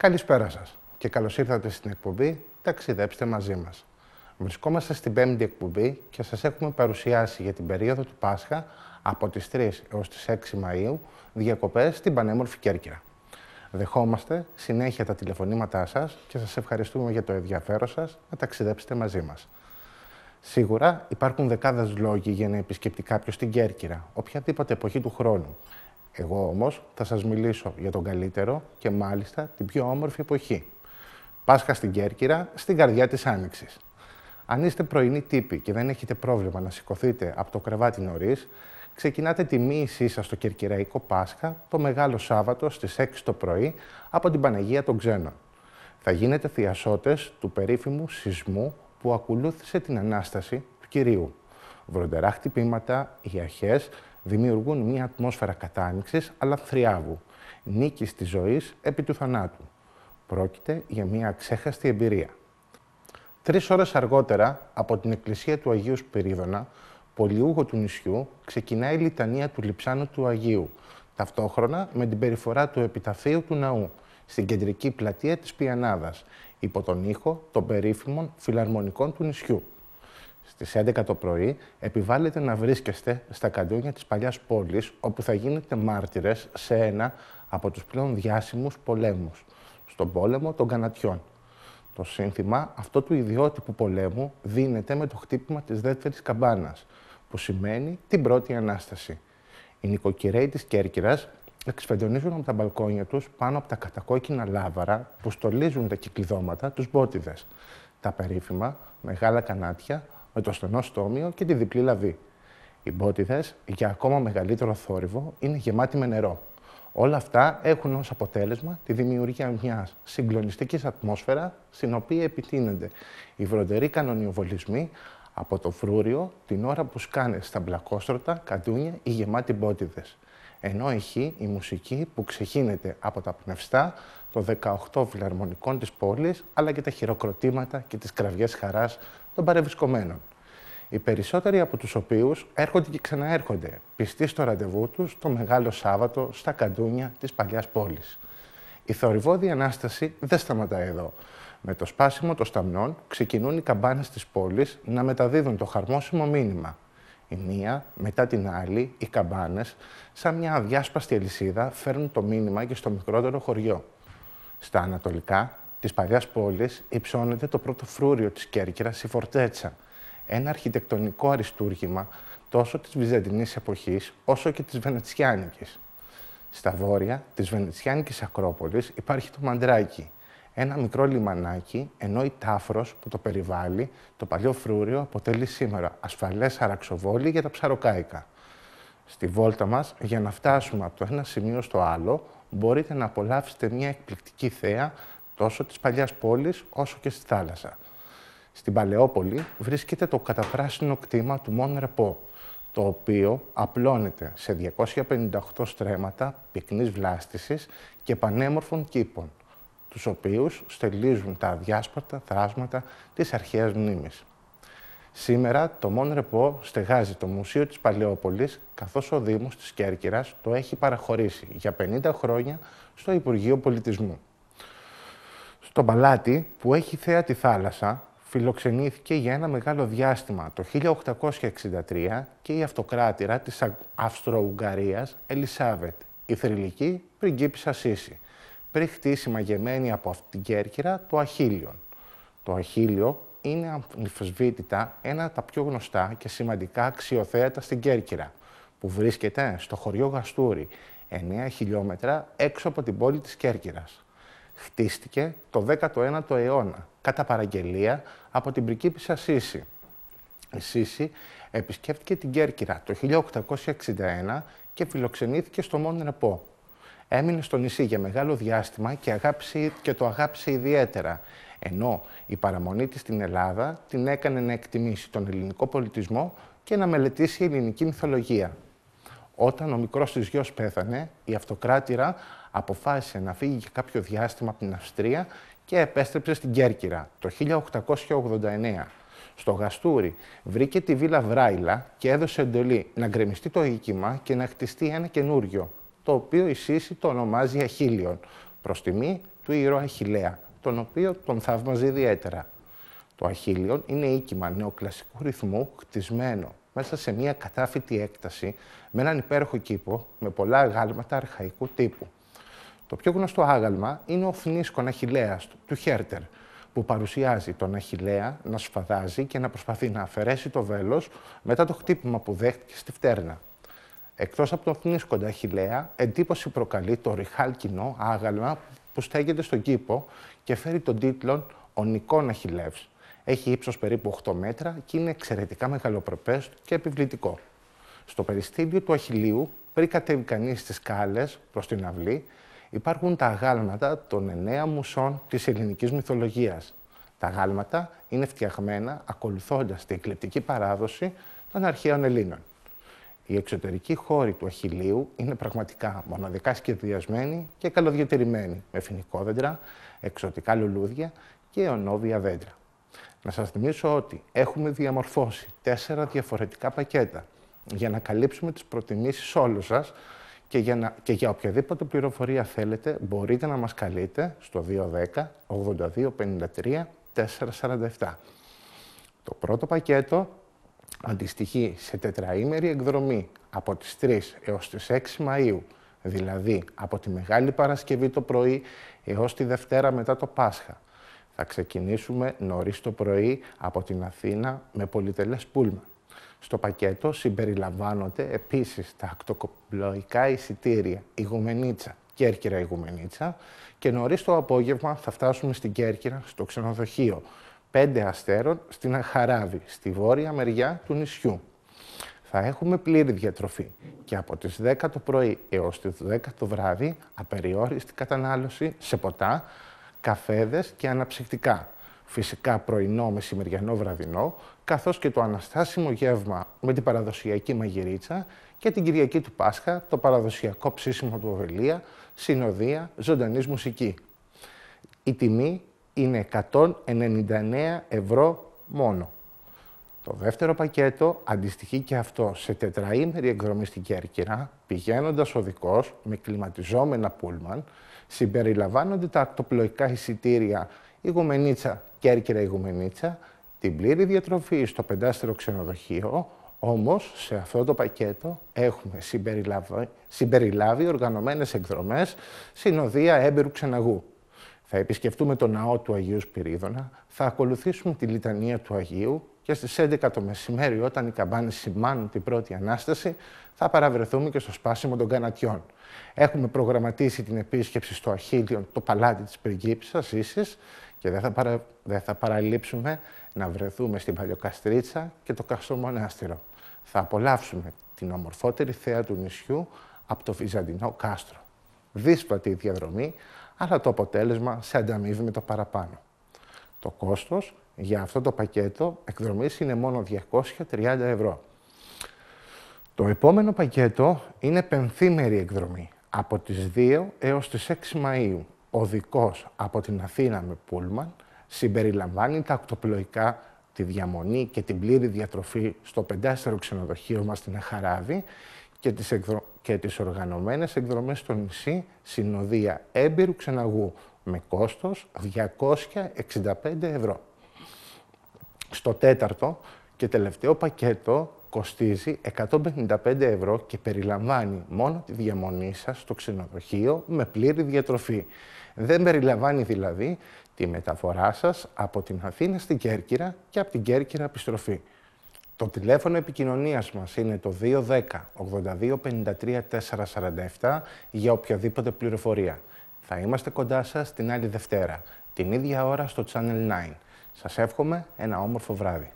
Καλησπέρα σας και καλώς ήρθατε στην εκπομπή «Ταξιδέψτε μαζί μας». Βρισκόμαστε στην πέμπτη εκπομπή και σας έχουμε παρουσιάσει για την περίοδο του Πάσχα από τις 3 έως τις 6 Μαΐου διακοπές στην πανέμορφη Κέρκυρα. Δεχόμαστε συνέχεια τα τηλεφωνήματά σας και σας ευχαριστούμε για το ενδιαφέρον σας να ταξιδέψετε μαζί μας. Σίγουρα υπάρχουν δεκάδες λόγοι για να επισκεφτεί κάποιος την Κέρκυρα, οποιαδήποτε εποχή του χρόνου. Εγώ όμως θα σας μιλήσω για τον καλύτερο και μάλιστα την πιο όμορφη εποχή. Πάσχα στην Κέρκυρα, στην καρδιά της Άνοιξης. Αν είστε πρωινοί τύποι και δεν έχετε πρόβλημα να σηκωθείτε από το κρεβάτι νωρίς, ξεκινάτε τη μοίησή σας στο Κερκυραϊκό Πάσχα το Μεγάλο Σάββατο στις 6 το πρωί από την Παναγία των Ξένων. Θα γίνετε θειασότες του περίφημου σεισμού που ακολούθησε την Ανάσταση του Κυρίου. Βροντερά χτυπήματα, δημιουργούν μια ατμόσφαιρα κατάνοιξης αλλά θριάβου, νίκης της ζωής επί του θανάτου. Πρόκειται για μια ξεχαστή εμπειρία. Τρεις ώρες αργότερα, από την εκκλησία του Αγίου Σπυρίδωνα, πολιούχο του νησιού, ξεκινάει η λιτανία του Λιψάνου του Αγίου, ταυτόχρονα με την περιφορά του επιταφείου του ναού, στην κεντρική πλατεία της Πιανάδας, υπό τον ήχο των περίφημων φιλαρμονικών του νησιού. Στις 11 το πρωί επιβάλλεται να βρίσκεστε στα καντόνια της παλιάς πόλης όπου θα γίνετε μάρτυρες σε ένα από τους πλέον διάσημους πολέμους, στον πόλεμο των Κανατιών. Το σύνθημα αυτό του ιδιότυπου πολέμου δίνεται με το χτύπημα της δεύτερης καμπάνας, που σημαίνει την πρώτη Ανάσταση. Οι νοικοκυρέοι της Κέρκυρας εξφεντονίζουν από τα μπαλκόνια τους πάνω από τα κατακόκκινα λάβαρα που στολίζουν τα κυκλειδώματα τους μπότιδες. Τα περίφημα μεγάλα κανάτια με το στενό στόμιο και τη διπλή λαβή. Οι μπότιδες, για ακόμα μεγαλύτερο θόρυβο, είναι γεμάτοι με νερό. Όλα αυτά έχουν ως αποτέλεσμα τη δημιουργία μιας συγκλονιστικής ατμόσφαιρα στην οποία επιτείνονται οι βροντεροί κανονιοβολισμοί από το φρούριο την ώρα που σκάνε στα μπλακόστρωτα, καντούνια ή γεμάτοι μπότιδες ενώ έχει η μουσική που ξεχύνεται από τα πνευστά των 18 φιλαρμονικών της πόλης, αλλά και τα χειροκροτήματα και τις κραυγές χαράς των παρευρισκομένων. Οι περισσότεροι από τους οποίους έρχονται και ξαναέρχονται, πιστοί στο ραντεβού τους το Μεγάλο Σάββατο στα καντούνια της παλιάς πόλης. Η θορυβόδη Ανάσταση δεν σταματά εδώ. Με το σπάσιμο των σταμνών ξεκινούν οι καμπάνες της πόλης να μεταδίδουν το χαρμόσυμο μήνυμα η μία μετά την άλλη, οι καμπάνες, σαν μια αδιάσπαστη αλυσίδα φέρνουν το μήνυμα και στο μικρότερο χωριό. Στα ανατολικά της παλιάς πόλης υψώνεται το πρώτο φρούριο της Κέρκυρας, η Φορτέτσα. Ένα αρχιτεκτονικό αριστούργημα τόσο της Βυζαντινής εποχής όσο και της Βενετσιάνικης. Στα βόρεια της Βενετσιάνικης Ακρόπολης υπάρχει το Μαντράκι, ένα μικρό λιμανάκι, ενώ η τάφρος που το περιβάλλει, το παλιό φρούριο, αποτελεί σήμερα ασφαλές αραξοβόλι για τα ψαροκάικα. Στη βόλτα μας, για να φτάσουμε από το ένα σημείο στο άλλο, μπορείτε να απολαύσετε μια εκπληκτική θέα τόσο της παλιάς πόλης όσο και στη θάλασσα. Στην Παλαιόπολη βρίσκεται το καταπράσινο κτήμα του Μον Ρεπό, το οποίο απλώνεται σε 258 στρέμματα πυκνής βλάστησης και πανέμορφων κήπων τους οποίους στελίζουν τα αδιάσπαρτα θράσματα της αρχαίας μνήμης. Σήμερα το Μόν Ρεπό στεγάζει το Μουσείο της Παλαιόπολης, καθώς ο Δήμος της Κέρκυρας το έχει παραχωρήσει για 50 χρόνια στο Υπουργείο Πολιτισμού. Στο παλάτι, που έχει θέα τη θάλασσα, φιλοξενήθηκε για ένα μεγάλο διάστημα το 1863 και η αυτοκράτηρα της Αυστρο-Ουγγαρίας Ελισάβετ, η θρηλυκή πριγκίπισσα Σίση, πριν χτίσει μαγεμένη από αυτή την Κέρκυρα το Αχίλιον. Το Αχίλιο είναι αμφισβήτητα ένα από τα πιο γνωστά και σημαντικά αξιοθέατα στην Κέρκυρα, που βρίσκεται στο χωριό Γαστούρι, 9 χιλιόμετρα έξω από την πόλη της Κέρκυρας. Χτίστηκε το 19ο αιώνα, κατά παραγγελία από την πρικίπισσα Σύση. Η Σύση επισκέφτηκε την Κέρκυρα το 1861 και φιλοξενήθηκε στο Μόν έμεινε στο νησί για μεγάλο διάστημα και, αγάπησε, το αγάπησε ιδιαίτερα. Ενώ η παραμονή της στην Ελλάδα την έκανε να εκτιμήσει τον ελληνικό πολιτισμό και να μελετήσει ελληνική μυθολογία. Όταν ο μικρός της γιος πέθανε, η αυτοκράτηρα αποφάσισε να φύγει για κάποιο διάστημα από την Αυστρία και επέστρεψε στην Κέρκυρα το 1889. Στο Γαστούρι βρήκε τη βίλα Βράιλα και έδωσε εντολή να γκρεμιστεί το οίκημα και να χτιστεί ένα καινούριο το οποίο η Σύση το ονομάζει Αχίλιον, προς τιμή του ήρωα Αχιλέα, τον οποίο τον θαύμαζε ιδιαίτερα. Το Αχίλιον είναι οίκημα νεοκλασικού ρυθμού χτισμένο μέσα σε μια κατάφυτη έκταση με έναν υπέροχο κήπο με πολλά αγάλματα αρχαϊκού τύπου. Το πιο γνωστό άγαλμα είναι ο φνίσκον Αχιλέας του Χέρτερ, που παρουσιάζει τον Αχιλέα να σφαδάζει και να προσπαθεί να αφαιρέσει το βέλος μετά το χτύπημα που δέχτηκε στη φτέρνα. Εκτός από τον κοντά χιλέα, εντύπωση προκαλεί το ριχάλκινο άγαλμα που στέγεται στον κήπο και φέρει τον τίτλο Ο Νικόνα Έχει ύψος περίπου 8 μέτρα και είναι εξαιρετικά μεγαλοπρεπές και επιβλητικό. Στο περιστήριο του Αχιλίου, πριν κατέβει κανείς στι κάλε προς την αυλή, υπάρχουν τα αγάλματα των εννέα μουσών της ελληνικής μυθολογίας. Τα αγάλματα είναι φτιαγμένα ακολουθώντας την εκλεπτική παράδοση των αρχαίων Ελλήνων. Οι εξωτερικοί χώροι του Αχιλίου είναι πραγματικά μοναδικά σχεδιασμένοι και καλοδιατηρημένοι με φοινικόδεντρα, εξωτικά λουλούδια και ονόβια δέντρα. Να σας θυμίσω ότι έχουμε διαμορφώσει τέσσερα διαφορετικά πακέτα για να καλύψουμε τις προτιμήσεις όλων σας και για, να, και για οποιαδήποτε πληροφορία θέλετε μπορείτε να μας καλείτε στο 210 8253 447. Το πρώτο πακέτο αντιστοιχεί σε τετραήμερη εκδρομή από τις 3 έως τις 6 Μαΐου, δηλαδή από τη Μεγάλη Παρασκευή το πρωί έως τη Δευτέρα μετά το Πάσχα. Θα ξεκινήσουμε νωρίς το πρωί από την Αθήνα με πολυτελές πούλμα. Στο πακέτο συμπεριλαμβάνονται επίσης τα ακτοκοπλοϊκά εισιτήρια, και Κέρκυρα Ιγουμενίτσα και νωρίς το απόγευμα θα φτάσουμε στην Κέρκυρα στο ξενοδοχείο πέντε αστέρων στην Αχαράβη, στη βόρεια μεριά του νησιού. Θα έχουμε πλήρη διατροφή και από τις 10 το πρωί έως τις 10 το βράδυ απεριόριστη κατανάλωση σε ποτά, καφέδες και αναψυκτικά. Φυσικά πρωινό, μεσημεριανό, βραδινό, καθώς και το αναστάσιμο γεύμα με την παραδοσιακή μαγειρίτσα και την Κυριακή του Πάσχα, το παραδοσιακό ψήσιμο του Οβελία, συνοδεία, ζωντανής μουσική. Η τιμή είναι 199 ευρώ μόνο. Το δεύτερο πακέτο αντιστοιχεί και αυτό σε τετραήμερη στην Κέρκυρα, πηγαίνοντα οδικό με κλιματιζόμενα πούλμαν, συμπεριλαμβάνονται τα ακτοπλοϊκά εισιτήρια Ιγουμενίτσα και Ιγουμενίτσα, την πλήρη διατροφή στο πεντάστερο ξενοδοχείο, όμως, σε αυτό το πακέτο έχουμε συμπεριλάβει, συμπεριλάβει οργανωμένες εκδρομές συνοδεία έμπειρου ξεναγού. Θα επισκεφτούμε τον ναό του Αγίου Σπυρίδωνα, θα ακολουθήσουμε τη λιτανία του Αγίου και στις 11 το μεσημέρι όταν οι καμπάνες σημάνουν την πρώτη Ανάσταση θα παραβρεθούμε και στο σπάσιμο των κανατιών. Έχουμε προγραμματίσει την επίσκεψη στο Αχίλιον, το παλάτι της πριγκίπισσας Ίσης και δεν θα, παρα... δεν θα παραλείψουμε να βρεθούμε στην Παλιοκαστρίτσα και το Καστομονάστηρο. Θα απολαύσουμε την ομορφότερη θέα του νησιού από το Βυζαντινό κάστρο. Δύσπατη διαδρομή αλλά το αποτέλεσμα σε ανταμείβει με το παραπάνω. Το κόστος για αυτό το πακέτο εκδρομής είναι μόνο 230 ευρώ. Το επόμενο πακέτο είναι πενθήμερη εκδρομή από τις 2 έως τις 6 Μαΐου. δικός από την Αθήνα με Πούλμαν συμπεριλαμβάνει τα οκτωπλοϊκά, τη διαμονή και την πλήρη διατροφή στο πεντάστερο ξενοδοχείο μας στην Αχαράβη και τις, εκδρο... και τις οργανωμένες εκδρομές στο νησί συνοδεία έμπειρου ξεναγού με κόστος 265 ευρώ. Στο τέταρτο και τελευταίο πακέτο κοστίζει 155 ευρώ και περιλαμβάνει μόνο τη διαμονή σας στο ξενοδοχείο με πλήρη διατροφή. Δεν περιλαμβάνει δηλαδή τη μεταφορά σας από την Αθήνα στην Κέρκυρα και από την Κέρκυρα επιστροφή. Το τηλέφωνο επικοινωνίας μας είναι το 210 8253 447 για οποιαδήποτε πληροφορία. Θα είμαστε κοντά σας την άλλη Δευτέρα, την ίδια ώρα στο Channel 9. Σας εύχομαι ένα όμορφο βράδυ.